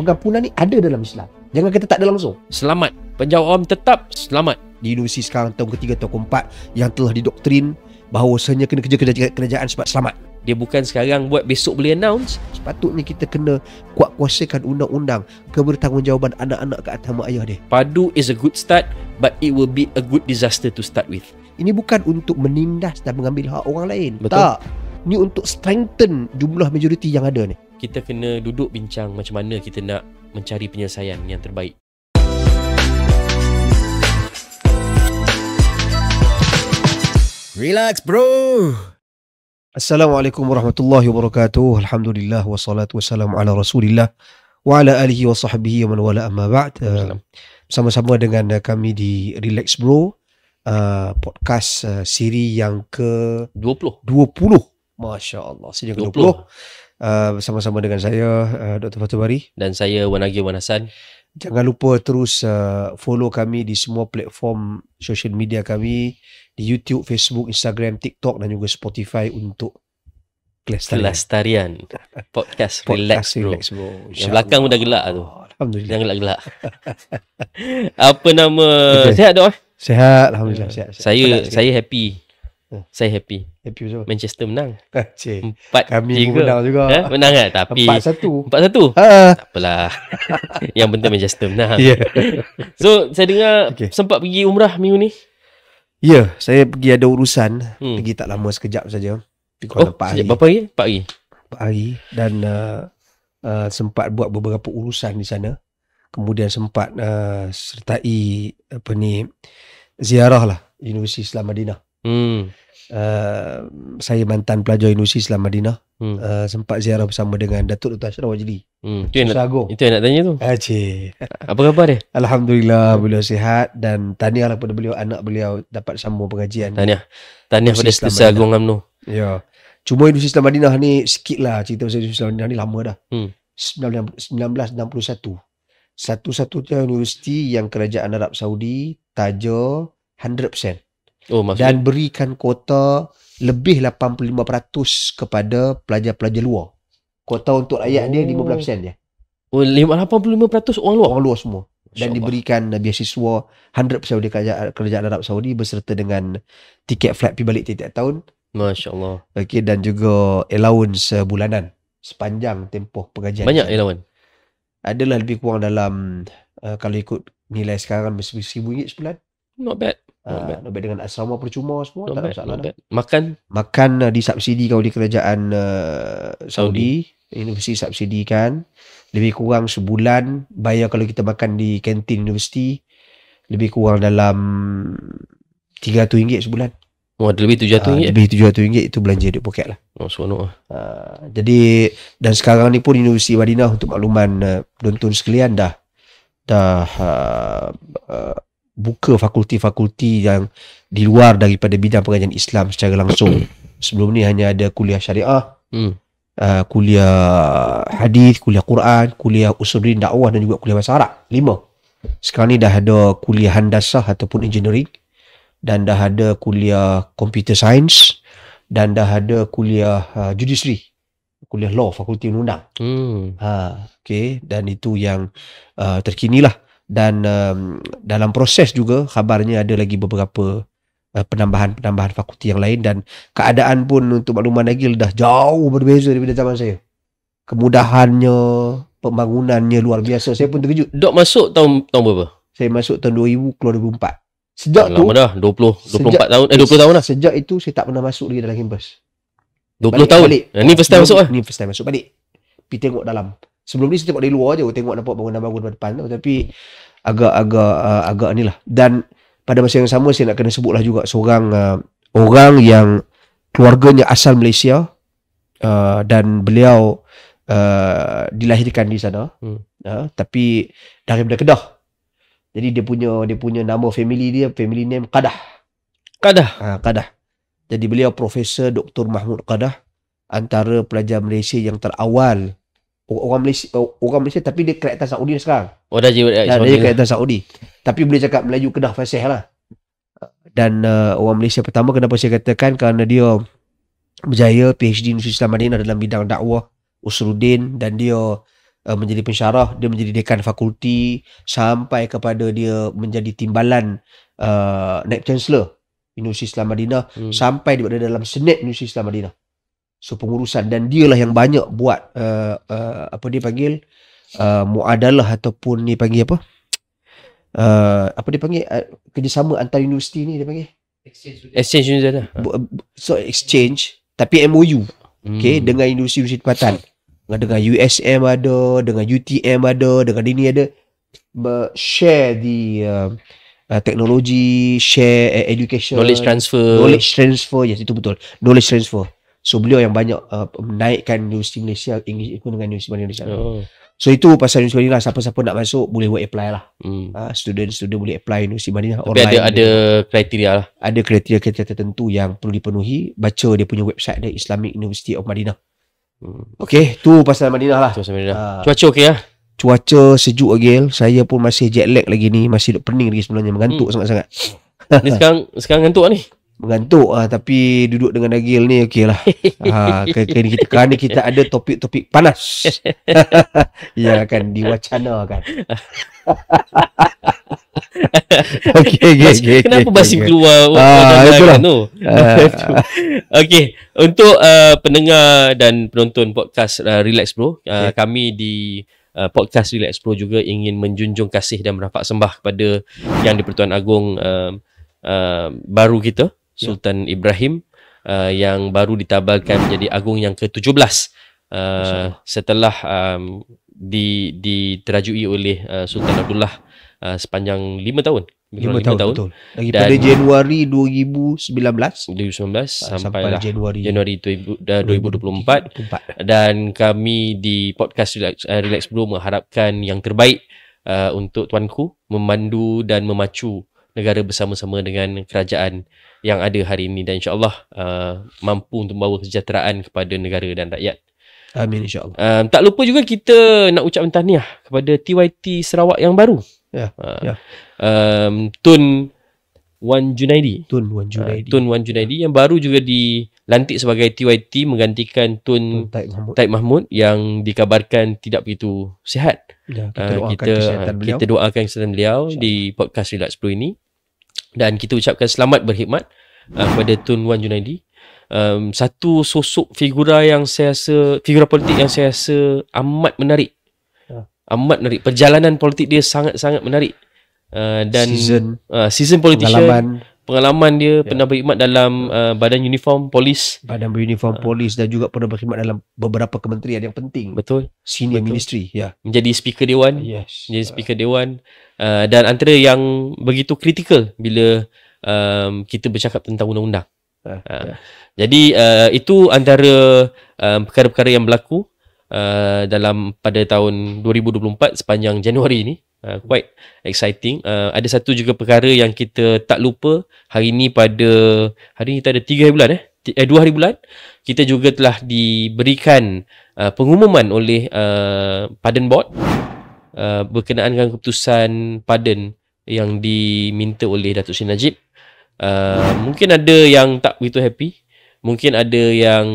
pengampunan ni ada dalam Islam. Jangan kata tak ada langsung. Selamat. Penjawab awam tetap selamat. Di universiti sekarang tahun ketiga, tahun keempat yang telah didoktrin bahawa bahawasanya kena kerja kerajaan, kerajaan sebab selamat. Dia bukan sekarang buat besok boleh announce. Sepatutnya kita kena kuat kuasakan undang-undang kebertanggungjawaban anak-anak ke atas mak ayah dia. Padu is a good start but it will be a good disaster to start with. Ini bukan untuk menindas dan mengambil hak orang lain. Betul. Tak. Ini untuk strengthen jumlah majoriti yang ada ni kita kena duduk bincang macam mana kita nak mencari penyelesaian yang terbaik. Relax bro. Assalamualaikum warahmatullahi wabarakatuh. Alhamdulillah wassalatu wassalamu ala Rasulillah wa ala alihi wa sahbihi wa man wala amma ba'd. Uh, Sama-sama dengan uh, kami di Relax Bro uh, podcast uh, siri yang ke 20. 20. Masya-Allah. Siri yang ke 20. 20. Uh, bersama-sama dengan saya uh, Dr. Fatu dan saya Wan Agil Wan Hassan. Jangan lupa terus uh, follow kami di semua platform social media kami di YouTube, Facebook, Instagram, TikTok dan juga Spotify untuk Kelestarian. Podcast, Podcast Relax, relax Bro. Yang belakang Allah. pun dah gelak tu. Alhamdulillah. Yang gelak-gelak. Apa nama? Sihat tak? Sihat. Alhamdulillah. Saya, saya happy. Hmm. Saya happy. MPU siapa? Manchester menang. Empat Kami tiga. menang juga. Ha? Menang kan? Tapi. Empat satu. Empat satu? Ha. Tak Yang penting Manchester menang. Yeah. so, saya dengar okay. sempat pergi umrah minggu ni. Ya, yeah, saya pergi ada urusan. Hmm. Pergi tak lama sekejap saja. Oh, sejak hari. berapa hari? Empat hari? Empat hari. Dan uh, uh, sempat buat beberapa urusan di sana. Kemudian sempat uh, sertai apa ni ziarah lah Universiti Islam Madinah. Hmm uh, saya mantan pelajar universiti Islam Madinah. Hmm. Uh, sempat ziarah bersama dengan Datuk Dr. Ashraf Wajdi. Hmm. Itu, yang nak, itu yang nak tanya tu. Aje. Ah, Apa khabar dia? Alhamdulillah beliau sihat dan tahniahlah kepada beliau anak beliau dapat sambung pengajian. Tahniah. Tahniah pada Ustaz Agung amnu? Ya. Cuma Universiti Islam Madinah ni sikitlah cerita pasal Universiti Islam Madinah ni lama dah. Hmm. 1961. Satu-satunya universiti yang kerajaan Arab Saudi taja 100%. Oh, Dan berikan kuota lebih 85% kepada pelajar-pelajar luar. Kuota untuk rakyat oh. dia 15% je. Oh, 85% orang luar? Orang luar semua. Dan InsyaAllah. diberikan eh, biasiswa 100% pesawat kerajaan, kerajaan Arab Saudi berserta dengan tiket flight pergi balik tiap-tiap tahun. Masya Allah. Okay, dan juga allowance bulanan sepanjang tempoh pengajian. Banyak allowance? Adalah lebih kurang dalam uh, kalau ikut nilai sekarang mesti RM1,000 sebulan. Not bad. Uh, not ah, dengan asrama percuma semua not tak bad, masalah. Not lah. Makan makan uh, ah, disubsidi kalau di kerajaan uh, Saudi, Saudi. universiti kan. lebih kurang sebulan bayar kalau kita makan di kantin universiti lebih kurang dalam 300 ringgit sebulan. Oh, lebih 700 uh, ringgit. Eh? Lebih 700 itu belanja duit poket lah. Oh, seronok lah. ah. Uh, jadi dan sekarang ni pun Universiti Madinah untuk makluman uh, donton sekalian dah dah uh, uh, buka fakulti-fakulti yang di luar daripada bidang pengajian Islam secara langsung. Sebelum ni hanya ada kuliah syariah, hmm. uh, kuliah hadis, kuliah Quran, kuliah usuluddin dakwah dan juga kuliah bahasa Arab. Lima. Sekarang ni dah ada kuliah hendasah ataupun engineering dan dah ada kuliah computer science dan dah ada kuliah uh, judiciary kuliah law fakulti undang. Hmm. Ha, okay. dan itu yang uh, terkini lah dan um, dalam proses juga khabarnya ada lagi beberapa uh, penambahan-penambahan fakulti yang lain dan keadaan pun untuk makluman lagi dah jauh berbeza daripada zaman saya. Kemudahannya, pembangunannya luar biasa. Saya pun terkejut. Dok masuk tahun tahun berapa? Saya masuk tahun 2000 keluar 2004. Sejak Lama tu Lama dah 20 24 sejak, tahun Eh 20 tahun dah Sejak itu saya tak pernah masuk lagi dalam kampus 20 balik, tahun balik. Ini eh, first time masuk lah Ini first time masuk balik Pergi tengok dalam Sebelum ni saya tengok dari luar je Tengok nampak bangunan bangunan depan tu Tapi Agak-agak uh, Agak ni lah Dan Pada masa yang sama Saya nak kena sebut juga Seorang uh, Orang yang Keluarganya asal Malaysia uh, Dan beliau uh, Dilahirkan di sana hmm. uh, Tapi Daripada Kedah Jadi dia punya Dia punya nama family dia Family name Kadah Kadah uh, Kadah Jadi beliau Profesor Dr. Mahmud Kadah Antara pelajar Malaysia Yang terawal orang Malaysia orang Malaysia tapi dia karakter Saudi sekarang. Oh dah jadi dia, dia karakter Saudi. Tapi boleh cakap Melayu Kedah fasih lah. Dan uh, orang Malaysia pertama kenapa saya katakan kerana dia berjaya PhD Universiti Islam Madinah dalam bidang dakwah Usruddin dan dia uh, menjadi pensyarah, dia menjadi dekan fakulti sampai kepada dia menjadi timbalan uh, naib chancellor Universiti Islam Madinah hmm. sampai dia dalam senat Universiti Islam Madinah. So pengurusan dan dialah yang banyak buat uh, uh, apa dia panggil uh, muadalah ataupun ni panggil apa? Uh, apa dia panggil uh, kerjasama antara universiti ni dia panggil exchange exchange dah. Uh, so exchange tapi MOU. Hmm. Okay dengan universiti-universiti tempatan. Dengan, USM ada, dengan UTM ada, dengan ini ada share di uh, uh, teknologi, share uh, education, knowledge transfer. Knowledge transfer, yes itu betul. Knowledge transfer. So beliau yang banyak uh, menaikkan universiti Malaysia English pun dengan universiti Malaysia. Oh. So itu pasal universiti Madinah siapa-siapa nak masuk boleh buat apply lah. Hmm. Uh, ah, student student boleh apply universiti Madinah online. Ada ada kriteria lah. Ada kriteria kriteria tertentu yang perlu dipenuhi. Baca dia punya website dia Islamic University of Madinah. Hmm. Okay, tu pasal Madinah lah. Pasal Madinah. Uh, cuaca okey lah. Cuaca sejuk lagi. Saya pun masih jet lag lagi ni. Masih duduk pening lagi sebenarnya. Mengantuk hmm. sangat-sangat. Ni sekarang sekarang ngantuk lah ni. Mengantuk ha, ah, Tapi duduk dengan Agil ni Okey lah ha, ah, kerana, kita, kerana kita ada topik-topik panas Yang akan diwacanakan okay, okay, Mas, okay, Kenapa okay, masih okay. keluar Wah, kan uh, tu ah. Okey Untuk uh, pendengar dan penonton podcast uh, Relax Bro uh, okay. Kami di Uh, podcast Relax Pro juga ingin menjunjung kasih dan merapak sembah kepada Yang di Pertuan Agong uh, uh, baru kita Ya. Sultan yeah. Ibrahim uh, yang baru ditabalkan menjadi agung yang ke-17 uh, setelah um, di diterajui oleh uh, Sultan Abdullah uh, sepanjang 5 tahun. 5 tahun, tahun betul. Lagi pada Januari 2019 2019 ah, sampai lah Januari Januari 2024, 2024 uh, dan kami di podcast Relax, uh, Relax Bro mengharapkan yang terbaik uh, untuk tuanku memandu dan memacu negara bersama-sama dengan kerajaan yang ada hari ini dan insyaallah uh, mampu untuk membawa kesejahteraan kepada negara dan rakyat. Amin insyaallah. Um, tak lupa juga kita nak ucap tahniah kepada TYT Sarawak yang baru. Ya. Yeah, uh, yeah. um, Tun Wan Junaidi. Tun Wan Junaidi. Uh, Tun Wan Junaidi yang baru juga dilantik sebagai TYT menggantikan Tun, Tun Taib, Mahmud. Taib Mahmud yang dikabarkan tidak begitu sihat. Ya, kita uh, doakan kesihatan uh, beliau. Kita doakan kesihatan beliau di podcast Relax Pro ini dan kita ucapkan selamat berkhidmat uh, kepada Tun Wan Junaidi um, satu sosok figura yang saya rasa figura politik yang saya rasa amat menarik uh. amat menarik perjalanan politik dia sangat-sangat menarik uh, dan season, uh, season politician pengalaman pengalaman dia yeah. pernah berkhidmat dalam uh, badan uniform polis badan beruniform uh, polis dan juga pernah berkhidmat dalam beberapa kementerian yang penting betul senior betul. ministry ya yeah. menjadi speaker dewan yes menjadi speaker uh. dewan Uh, dan antara yang begitu kritikal bila um, kita bercakap tentang undang-undang. Uh, ah, uh, ah. yeah. Jadi uh, itu antara um, perkara-perkara yang berlaku uh, dalam pada tahun 2024 sepanjang Januari ini. Uh, quite exciting. Uh, ada satu juga perkara yang kita tak lupa hari ini pada hari ini kita ada tiga hari bulan eh. Eh, dua hari bulan kita juga telah diberikan uh, pengumuman oleh uh, Paden Board Uh, berkenaan dengan keputusan pardon yang diminta oleh Datuk Seri Najib uh, mungkin ada yang tak begitu happy mungkin ada yang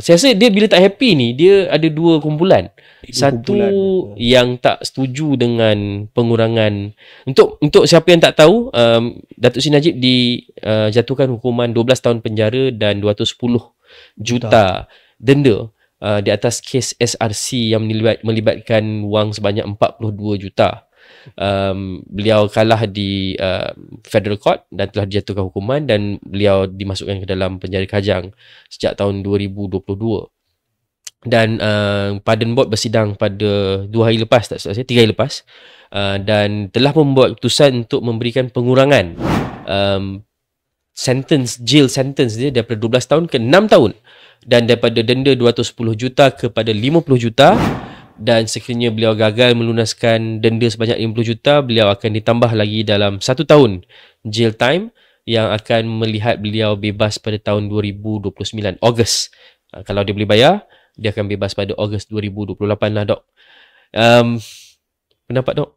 saya rasa dia bila tak happy ni dia ada dua kumpulan dua satu kumpulan. yang tak setuju dengan pengurangan untuk untuk siapa yang tak tahu um, Datuk Seri Najib dijatuhkan uh, hukuman 12 tahun penjara dan 210 juta, juta. denda uh, di atas kes SRC yang melibat, melibatkan wang sebanyak 42 juta. Um, beliau kalah di uh, federal court dan telah dijatuhkan hukuman dan beliau dimasukkan ke dalam penjara Kajang sejak tahun 2022. Dan uh, pardon board bersidang pada dua hari lepas, tak salah saya, tiga hari lepas uh, Dan telah membuat keputusan untuk memberikan pengurangan um, Sentence, jail sentence dia daripada 12 tahun ke 6 tahun dan daripada denda 210 juta kepada 50 juta dan sekiranya beliau gagal melunaskan denda sebanyak 50 juta beliau akan ditambah lagi dalam satu tahun jail time yang akan melihat beliau bebas pada tahun 2029 Ogos uh, kalau dia boleh bayar dia akan bebas pada Ogos 2028 lah dok um, pendapat dok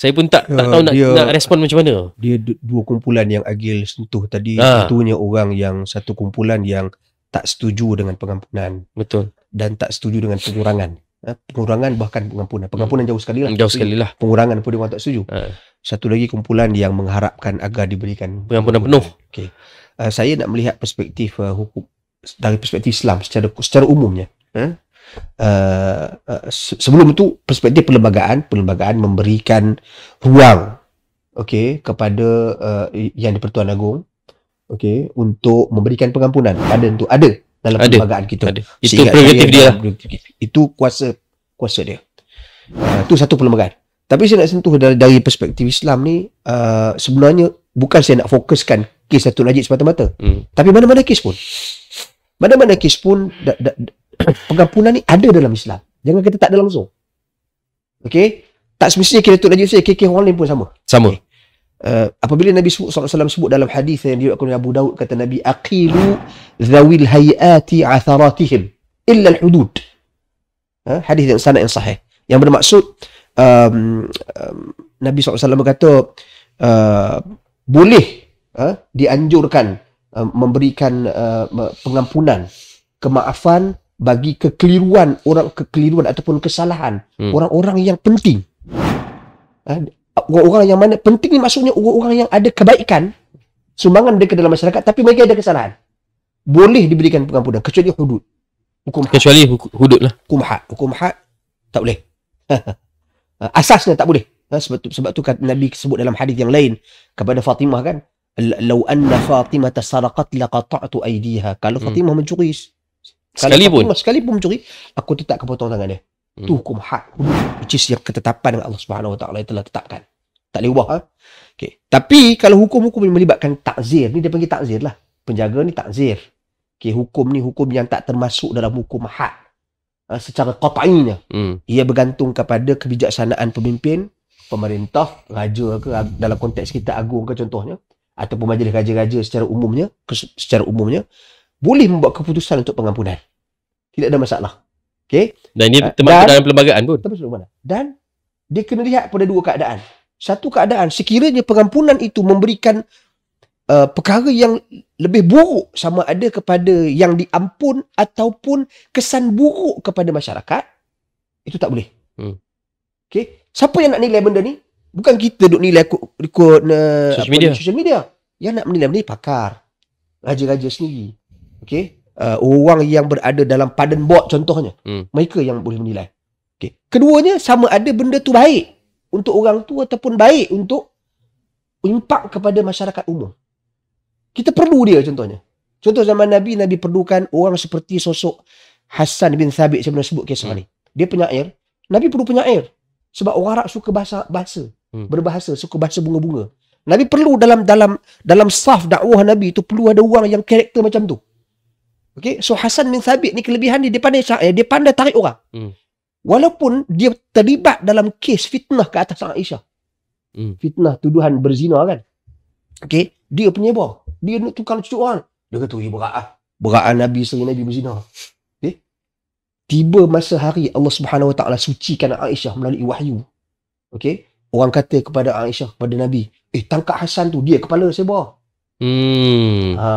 saya pun tak tak ah, tahu nak dia, nak respon macam mana. Dia dua kumpulan yang Agil sentuh tadi, ha. Ah. satunya orang yang satu kumpulan yang tak setuju dengan pengampunan. Betul. Dan tak setuju dengan pengurangan. Ah, pengurangan bahkan pengampunan. Pengampunan jauh sekali lah. Jauh sekali lah. Pengurangan pun dia orang tak setuju. Ha. Satu lagi kumpulan yang mengharapkan agar diberikan pengampunan, penuh. Okey. Uh, saya nak melihat perspektif uh, hukum dari perspektif Islam secara secara umumnya. Ha? uh, uh, sebelum itu perspektif perlembagaan perlembagaan memberikan ruang okey kepada uh, yang di Pertuan Agong okey untuk memberikan pengampunan ada untuk ada dalam ada, perlembagaan kita ada. itu prerogatif dia lah. itu kuasa kuasa dia itu uh, satu perlembagaan tapi saya nak sentuh dari, dari perspektif Islam ni uh, sebenarnya bukan saya nak fokuskan kes Datuk Najib semata-mata hmm. tapi mana-mana kes pun mana-mana kes pun da, da, da, pengampunan ni ada dalam Islam. Jangan kata tak ada langsung. Okey. Tak semestinya kita tutup saja KK orang lain pun sama. Sama. Okay. Uh, eh, apabila Nabi sebut sebut dalam hadis yang diriwayatkan oleh Abu Daud kata Nabi aqilu zawil hayati atharatihim illa al-hudud. Ha? hadis yang sanad yang sahih. Yang bermaksud um, um, Nabi SAW kata uh, boleh uh, dianjurkan uh, memberikan uh, pengampunan kemaafan bagi kekeliruan orang kekeliruan ataupun kesalahan hmm. orang-orang yang penting. Ha, orang-orang yang mana penting ni maksudnya orang-orang yang ada kebaikan sumbangan mereka dalam masyarakat tapi mereka ada kesalahan. Boleh diberikan pengampunan kecuali hudud. Hukum had. kecuali hudud lah. Hukum hak, Hukum hak tak boleh. Ha, asasnya tak boleh. Ha, sebab tu, sebab tu Nabi sebut dalam hadis yang lain kepada Fatimah kan, "Lau anna Fatimah tasaraqat laqata'tu aydiha." Kalau hmm. Fatimah hmm. mencuri, Sekali pun? Sekali pun mencuri, aku tetap kepotong tangan dia. Hmm. Tu hukum had. Which is yang ketetapan dengan Allah Subhanahu SWT yang telah tetapkan. Tak boleh ubah. Ha? Okay. Tapi kalau hukum-hukum yang melibatkan takzir, ni dia panggil takzir lah. Penjaga ni takzir. Okay, hukum ni hukum yang tak termasuk dalam hukum had. Ha, secara kotainya. Hmm. Ia bergantung kepada kebijaksanaan pemimpin, pemerintah, raja ke dalam konteks kita agung ke contohnya. Ataupun majlis raja-raja secara umumnya. Secara umumnya boleh membuat keputusan untuk pengampunan. Tidak ada masalah. Okay? Dan ini ah, termasuk dalam perlembagaan pun. Termasuk mana? Dan dia kena lihat pada dua keadaan. Satu keadaan, sekiranya pengampunan itu memberikan uh, perkara yang lebih buruk sama ada kepada yang diampun ataupun kesan buruk kepada masyarakat, itu tak boleh. Hmm. Okay? Siapa yang nak nilai benda ni? Bukan kita duk nilai ikut, ikut uh, social, media. social media. Yang nak menilai ni pakar. Raja-raja sendiri okey uh, orang yang berada dalam pardon bot contohnya hmm. mereka yang boleh menilai okey keduanya sama ada benda tu baik untuk orang tu ataupun baik untuk impak kepada masyarakat umum kita perlu dia contohnya contoh zaman nabi nabi perlukan orang seperti sosok Hassan bin Thabit saya pernah sebut kisah hmm. ni dia penyair nabi perlu penyair sebab orang Arab suka bahasa bahasa hmm. berbahasa suka bahasa bunga-bunga Nabi perlu dalam dalam dalam saf dakwah Nabi itu perlu ada orang yang karakter macam tu. Okay, so Hasan bin Thabit ni kelebihan dia, dia pandai, eh, dia pandai tarik orang. Hmm. Walaupun dia terlibat dalam kes fitnah ke atas Sang Aisyah. Hmm. Fitnah tuduhan berzina kan. Okay, dia penyebar. Dia nak tukang cucu orang. Dia kata, ya berat lah. Berat lah Nabi, seri Nabi berzina. Okay. Tiba masa hari Allah Subhanahu Wa Taala sucikan Aisyah melalui wahyu. Okay. Orang kata kepada Aisyah, kepada Nabi, eh tangkap Hasan tu, dia kepala sebar. Hmm. Ha.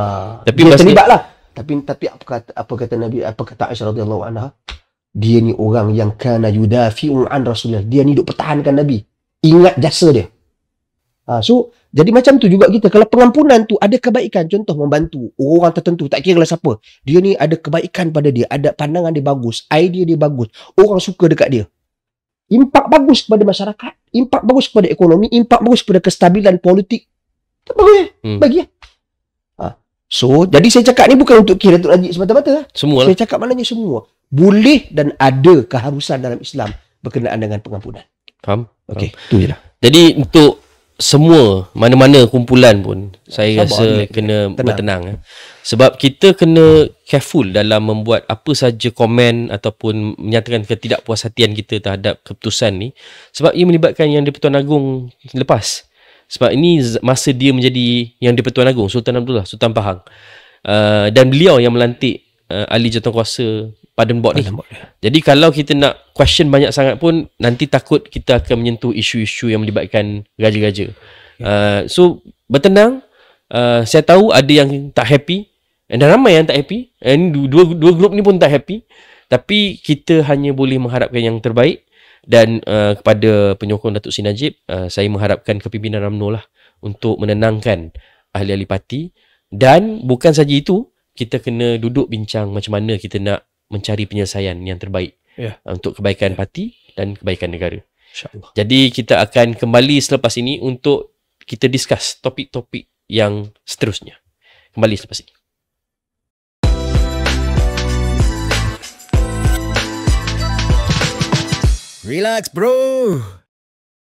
Tapi dia terlibat lah tapi tapi apa kata apa kata Nabi apa kata Aisyah radhiyallahu anha dia ni orang yang kana yudafi'u an Rasulullah dia ni duk pertahankan Nabi ingat jasa dia ha, so jadi macam tu juga kita kalau pengampunan tu ada kebaikan contoh membantu orang tertentu tak kira lah siapa dia ni ada kebaikan pada dia ada pandangan dia bagus idea dia bagus orang suka dekat dia impak bagus kepada masyarakat impak bagus kepada ekonomi impak bagus kepada kestabilan politik tak bagus ya eh? hmm. bagi ya So, jadi saya cakap ni bukan untuk kira Datuk Najib semata-mata. Lah. Semua. Saya cakap maknanya semua. Boleh dan ada keharusan dalam Islam berkenaan dengan pengampunan. Faham? Okey, itu je lah. Jadi, untuk semua mana-mana kumpulan pun saya Sabar rasa dia, kena tenang. bertenang eh. sebab kita kena careful dalam membuat apa saja komen ataupun menyatakan ketidakpuas hatian kita terhadap keputusan ni sebab ia melibatkan yang di Pertuan Agong lepas sebab ini masa dia menjadi yang di-Pertuan Agong, Sultan Abdullah, Sultan Pahang. Uh, dan beliau yang melantik uh, ahli jawatankuasa Padan Bot ni. Ya. Jadi kalau kita nak question banyak sangat pun, nanti takut kita akan menyentuh isu-isu yang melibatkan raja-raja. Ya. Uh, so, bertenang. Uh, saya tahu ada yang tak happy. Eh, dan ramai yang tak happy. And eh, dua, dua grup ni pun tak happy. Tapi kita hanya boleh mengharapkan yang terbaik dan uh, kepada penyokong Datuk Sin Najib uh, saya mengharapkan kepimpinan UMNO lah untuk menenangkan ahli-ahli parti dan bukan saja itu kita kena duduk bincang macam mana kita nak mencari penyelesaian yang terbaik yeah. Uh, untuk kebaikan yeah. parti dan kebaikan negara insyaallah jadi kita akan kembali selepas ini untuk kita discuss topik-topik yang seterusnya kembali selepas ini Relax, bro.